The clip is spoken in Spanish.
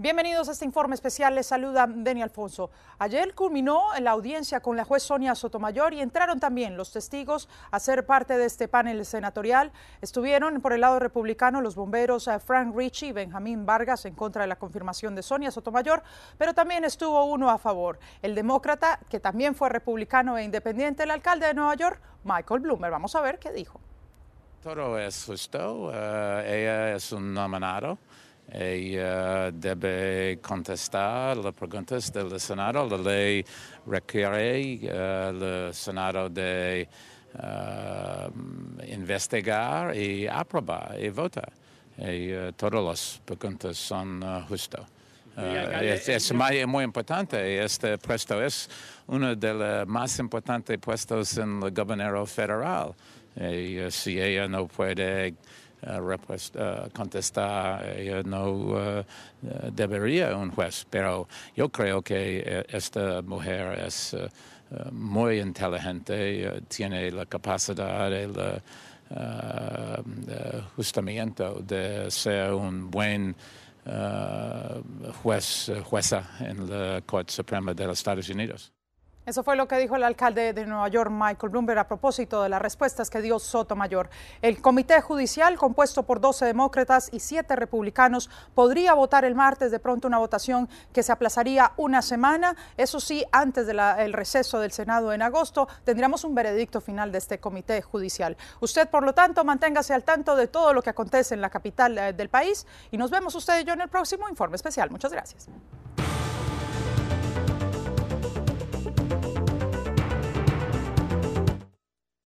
Bienvenidos a este informe especial. Les saluda Deni Alfonso. Ayer culminó la audiencia con la juez Sonia Sotomayor y entraron también los testigos a ser parte de este panel senatorial. Estuvieron por el lado republicano los bomberos eh, Frank Ritchie y Benjamín Vargas en contra de la confirmación de Sonia Sotomayor, pero también estuvo uno a favor, el demócrata, que también fue republicano e independiente, el alcalde de Nueva York, Michael Bloomer. Vamos a ver qué dijo. Todo es justo. Eh, ella es un nominado. Ella eh, debe contestar las preguntas del Senado. La ley requiere al eh, el Senado de eh, investigar y aprobar y votar. Y todas las preguntas son justas. es, muy, importante. Este puesto es uno de los más importantes puestos en el gobernador federal. si ella no puede eh, eh, contestar, eh, no debería un juez, pero yo creo que esta mujer es muy inteligente, tiene la capacidad, el justamiento de ser un buen juez, jueza en la Corte Suprema de los Estados Unidos. Eso fue lo que dijo el alcalde de Nueva York, Michael Bloomberg, a propósito de las respuestas que dio Sotomayor. El comité judicial, compuesto por 12 demócratas y 7 republicanos, podría votar el martes de pronto una votación que se aplazaría una semana. Eso sí, antes del receso del Senado en agosto, tendríamos un veredicto final de este comité judicial. Usted, por lo tanto, manténgase al tanto de todo lo que acontece en la capital eh, del país y nos vemos usted y yo en el próximo informe especial. Muchas gracias.